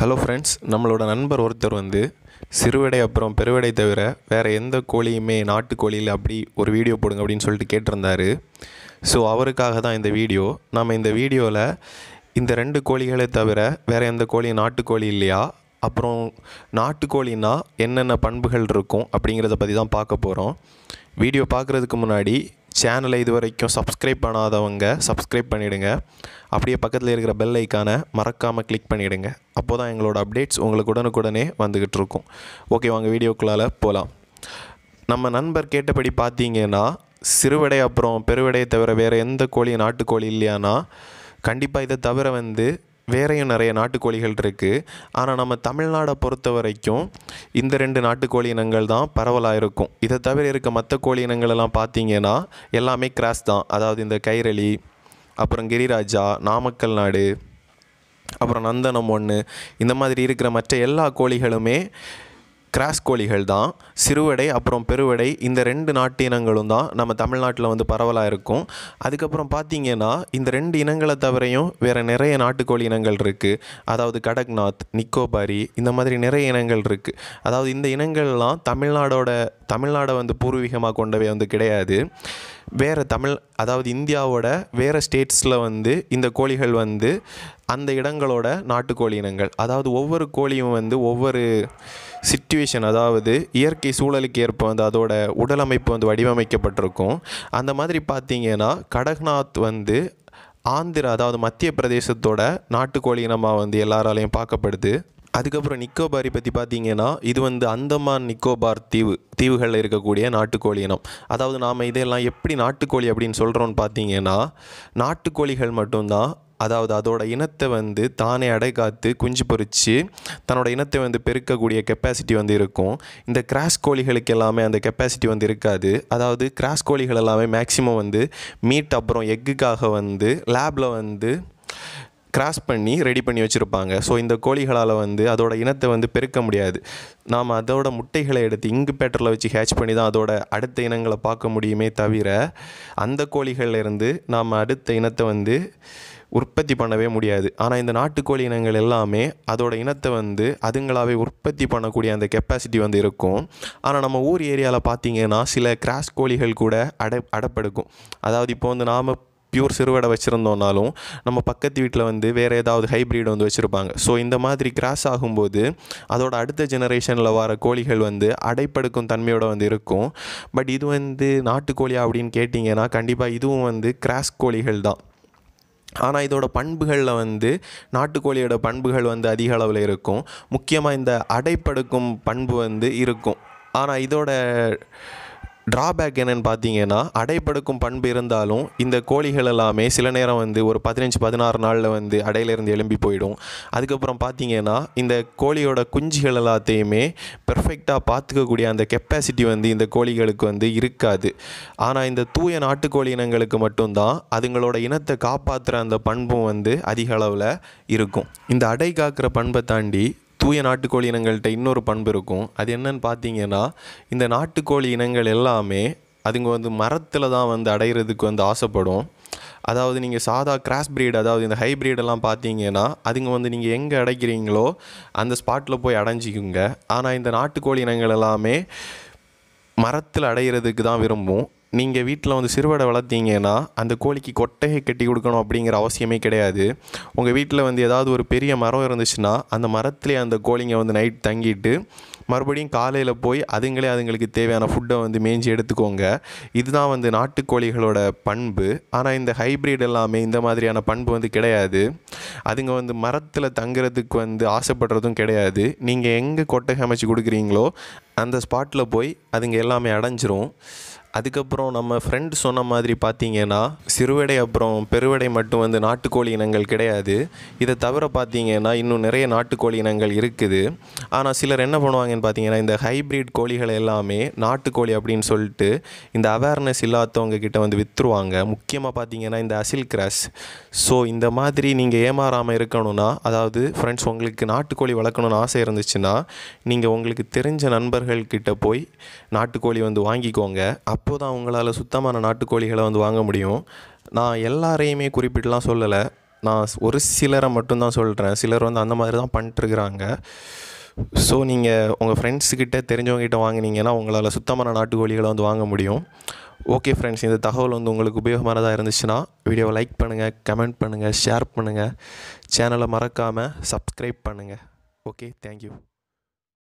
hello friends நம்மளோட நண்பர் ஒருத்தர் வந்து சிறுவடை அப்புறம் பெருவடை தவிர வேறு எந்த கோழியுமே நாட்டுக்கோழியில் அப்படி ஒரு வீடியோ போடுங்க அப்படின்னு சொல்லிட்டு கேட்டிருந்தார் ஸோ அவருக்காக தான் இந்த வீடியோ நம்ம இந்த வீடியோவில் இந்த ரெண்டு கோழிகளை தவிர வேறு எந்த கோழியும் நாட்டுக்கோழி இல்லையா அப்புறம் நாட்டுக்கோழின்னா என்னென்ன பண்புகள் இருக்கும் அப்படிங்கிறத பற்றி தான் பார்க்க போகிறோம் வீடியோ பார்க்குறதுக்கு முன்னாடி சேனலை இது வரைக்கும் சப்ஸ்கிரைப் பண்ணாதவங்க சப்ஸ்கிரைப் பண்ணிவிடுங்க அப்படியே பக்கத்தில் இருக்கிற பெல் ஐக்கானை மறக்காமல் கிளிக் பண்ணிவிடுங்க அப்போ தான் எங்களோட அப்டேட்ஸ் உங்களுக்கு உடனுக்குடனே வந்துக்கிட்டு இருக்கும் ஓகே வாங்க வீடியோக்குள்ளால் போகலாம் நம்ம நண்பர் கேட்டபடி பார்த்தீங்கன்னா சிறுவிடை அப்புறம் பெருவிடையை தவிர வேறு எந்த கோழி நாட்டுக்கோழி இல்லையானா கண்டிப்பாக இதை தவிர வந்து வேறையும் நிறைய நாட்டுக்கோழிகள் இருக்குது ஆனால் நம்ம தமிழ்நாடை பொறுத்த வரைக்கும் இந்த ரெண்டு நாட்டுக்கோழி இனங்கள் தான் பரவலாக இருக்கும் இதை தவிர இருக்க மற்ற கோழி இனங்கள் எல்லாம் பார்த்தீங்கன்னா எல்லாமே கிராஸ் தான் அதாவது இந்த கைரளி அப்புறம் கிரிராஜா நாமக்கல் நாடு அப்புறம் நந்தனம் ஒன்று இந்த மாதிரி இருக்கிற மற்ற எல்லா கோழிகளுமே கிராஸ் கோழிகள் தான் சிறுவடை அப்புறம் பெருவடை இந்த ரெண்டு நாட்டு இனங்களும் தான் நம்ம தமிழ்நாட்டில் வந்து பரவலாக இருக்கும் அதுக்கப்புறம் பார்த்தீங்கன்னா இந்த ரெண்டு இனங்களை தவிரையும் வேறு நிறைய நாட்டுக்கோழி இனங்கள் இருக்குது அதாவது கடக்நாத் நிக்கோபாரி இந்த மாதிரி நிறைய இனங்கள் இருக்குது அதாவது இந்த இனங்கள்லாம் தமிழ்நாடோட தமிழ்நாடை வந்து பூர்வீகமாக கொண்டவை வந்து கிடையாது வேறு தமிழ் அதாவது இந்தியாவோட வேறு ஸ்டேட்ஸில் வந்து இந்த கோழிகள் வந்து அந்த இடங்களோட நாட்டுக்கோழி இனங்கள் அதாவது ஒவ்வொரு கோழியும் வந்து ஒவ்வொரு சுச்சுவேஷன் அதாவது இயற்கை சூழலுக்கு ஏற்ப வந்து அதோட உடலமைப்பு வந்து வடிவமைக்கப்பட்டிருக்கும் அந்த மாதிரி பார்த்திங்கன்னா கடக்நாத் வந்து ஆந்திரா அதாவது மத்திய பிரதேசத்தோட நாட்டுக்கோழி இனமாக வந்து எல்லாராலையும் பார்க்கப்படுது அதுக்கப்புறம் நிக்கோபாரி பற்றி பார்த்தீங்கன்னா இது வந்து அந்தமான் நிக்கோபார் தீவு தீவுகளில் இருக்கக்கூடிய நாட்டுக்கோழி இனம் அதாவது நாம் இதெல்லாம் எப்படி நாட்டுக்கோழி அப்படின்னு சொல்கிறோன்னு பார்த்தீங்கன்னா நாட்டுக்கோழிகள் மட்டும்தான் அதாவது அதோட இனத்தை வந்து தானே அடை காத்து குஞ்சு பொறிச்சு தன்னோட இனத்தை வந்து பெருக்கக்கூடிய கெப்பாசிட்டி வந்து இருக்கும் இந்த கிராஸ் கோழிகளுக்கு எல்லாமே அந்த கெப்பாசிட்டி வந்து இருக்காது அதாவது கிராஸ் கோழிகள் எல்லாமே மேக்சிமம் வந்து மீட் அப்புறம் எக்குக்காக வந்து லேபில் வந்து கிராஸ் பண்ணி ரெடி பண்ணி வச்சுருப்பாங்க ஸோ இந்த கோழிகளால் வந்து அதோட இனத்தை வந்து பெருக்க முடியாது நாம் அதோட முட்டைகளை எடுத்து இங்கு பேட்டரில் வச்சு ஹேச் பண்ணி தான் அதோட அடுத்த இனங்களை பார்க்க முடியுமே தவிர அந்த கோழிகள்லேருந்து நாம் அடுத்த இனத்தை வந்து உற்பத்தி பண்ணவே முடியாது ஆனால் இந்த நாட்டுக்கோழி இனங்கள் எல்லாமே அதோட இனத்தை வந்து அதுங்களாகவே உற்பத்தி பண்ணக்கூடிய அந்த கெப்பாசிட்டி வந்து இருக்கும் ஆனால் நம்ம ஊர் ஏரியாவில் பார்த்தீங்கன்னா சில கிராஸ் கோழிகள் கூட அட அடப்படுக்கும் அதாவது இப்போ வந்து நாம் பியூர் சிறுவடை வச்சுருந்தோம்னாலும் நம்ம பக்கத்து வீட்டில் வந்து வேறு ஏதாவது ஹைப்ரிட் வந்து வச்சுருப்பாங்க ஸோ இந்த மாதிரி கிராஸ் ஆகும்போது அதோட அடுத்த ஜெனரேஷனில் வர கோழிகள் வந்து அடைப்படுக்கும் தன்மையோடு வந்து இருக்கும் பட் இது வந்து நாட்டுக்கோழியா அப்படின்னு கேட்டிங்கன்னா கண்டிப்பாக இதுவும் வந்து கிராஸ் கோழிகள் தான் ஆனால் இதோட பண்புகளில் வந்து நாட்டுக்கோழியோட பண்புகள் வந்து அதிக அளவில் இருக்கும் முக்கியமாக இந்த அடைப்படுக்கும் பண்பு வந்து இருக்கும் ஆனால் இதோட ட்ராபேக் என்னென்னு பார்த்தீங்கன்னா அடைப்படுக்கும் பண்பு இருந்தாலும் இந்த கோழிகள் எல்லாமே சில நேரம் வந்து ஒரு பதினஞ்சு பதினாறு நாளில் வந்து அடையிலேருந்து எழும்பி போயிடும் அதுக்கப்புறம் பார்த்தீங்கன்னா இந்த கோழியோட குஞ்சுகள் எல்லாத்தையுமே பெர்ஃபெக்டாக பார்த்துக்கக்கூடிய அந்த கெப்பாசிட்டி வந்து இந்த கோழிகளுக்கு வந்து இருக்காது ஆனால் இந்த தூய நாட்டுக்கோழி இனங்களுக்கு மட்டும்தான் அதுங்களோட இனத்தை காப்பாற்றுற அந்த பண்பும் வந்து அதிக அளவில் இருக்கும் இந்த அடை காக்கிற பண்பை தாண்டி தூய நாட்டுக்கோழி இனங்கள்கிட்ட இன்னொரு பண்பு இருக்கும் அது என்னன்னு பார்த்தீங்கன்னா இந்த நாட்டுக்கோழி இனங்கள் எல்லாமே அதுங்க வந்து மரத்தில் தான் வந்து அடையிறதுக்கு வந்து ஆசைப்படும் அதாவது நீங்கள் சாதா கிராஸ் ப்ரீட் அதாவது இந்த ஹைப்ரீடெல்லாம் பார்த்தீங்கன்னா அதுங்க வந்து நீங்கள் எங்கே அடைக்கிறீங்களோ அந்த ஸ்பாட்டில் போய் அடைஞ்சிக்குங்க ஆனால் இந்த நாட்டுக்கோழி இனங்கள் எல்லாமே மரத்தில் அடையிறதுக்கு தான் விரும்பும் நீங்கள் வீட்டில் வந்து சிறுவடை வளர்த்தீங்கன்னா அந்த கோழிக்கு கொட்டையை கட்டி கொடுக்கணும் அப்படிங்கிற அவசியமே கிடையாது உங்கள் வீட்டில் வந்து ஏதாவது ஒரு பெரிய மரம் இருந்துச்சுன்னா அந்த மரத்துலேயே அந்த கோழிங்க வந்து நைட் தங்கிட்டு மறுபடியும் காலையில் போய் அதுங்களே அதுங்களுக்கு தேவையான ஃபுட்டை வந்து மேய்ஞ்சி எடுத்துக்கோங்க இதுதான் வந்து நாட்டுக்கோழிகளோட பண்பு ஆனால் இந்த ஹைப்ரிட் எல்லாமே இந்த மாதிரியான பண்பு வந்து கிடையாது அதுங்க வந்து மரத்தில் தங்குறதுக்கு வந்து ஆசைப்படுறதும் கிடையாது நீங்கள் எங்கே கொட்டை அமைச்சு கொடுக்குறீங்களோ அந்த ஸ்பாட்டில் போய் அதுங்க எல்லாமே அடைஞ்சிரும் அதுக்கப்புறம் நம்ம ஃப்ரெண்ட் சொன்ன மாதிரி பார்த்தீங்கன்னா சிறுவடை அப்புறம் பெருவடை மட்டும் வந்து நாட்டுக்கோழி இனங்கள் கிடையாது இதை தவிர பார்த்தீங்கன்னா இன்னும் நிறைய நாட்டுக்கோழி இனங்கள் இருக்குது ஆனால் சிலர் என்ன பண்ணுவாங்கன்னு பார்த்தீங்கன்னா இந்த ஹைப்ரிட் கோழிகள் எல்லாமே நாட்டுக்கோழி அப்படின்னு சொல்லிட்டு இந்த அவேர்னஸ் இல்லாதவங்க கிட்ட வந்து விற்றுருவாங்க முக்கியமாக பார்த்தீங்கன்னா இந்த அசில் கிராஸ் ஸோ இந்த மாதிரி நீங்கள் ஏமாறாமல் இருக்கணும்னா அதாவது ஃப்ரெண்ட்ஸ் உங்களுக்கு நாட்டுக்கோழி வளர்க்கணுன்னு ஆசை இருந்துச்சுன்னா நீங்கள் உங்களுக்கு தெரிஞ்ச நண்பர்கள் கிட்ட போய் நாட்டுக்கோழி வந்து வாங்கிக்கோங்க அப்போ தான் உங்களால் சுத்தமான நாட்டுக்கோழிகளை வந்து வாங்க முடியும் நான் எல்லாரையுமே குறிப்பிட்டுலாம் சொல்லலை நான் ஒரு சிலரை மட்டும்தான் சொல்கிறேன் சிலர் வந்து அந்த மாதிரி தான் பண்ணிட்டுருக்குறாங்க ஸோ நீங்கள் உங்கள் ஃப்ரெண்ட்ஸுக்கிட்ட தெரிஞ்சவங்ககிட்ட வாங்கினீங்கன்னா உங்களால் சுத்தமான நாட்டுக்கோழிகளை வந்து வாங்க முடியும் ஓகே ஃப்ரெண்ட்ஸ் இந்த தகவல் வந்து உங்களுக்கு உபயோகமானதாக இருந்துச்சுன்னா வீடியோவை லைக் பண்ணுங்கள் கமெண்ட் பண்ணுங்கள் ஷேர் பண்ணுங்கள் சேனலை மறக்காமல் சப்ஸ்கிரைப் பண்ணுங்கள் ஓகே தேங்க்யூ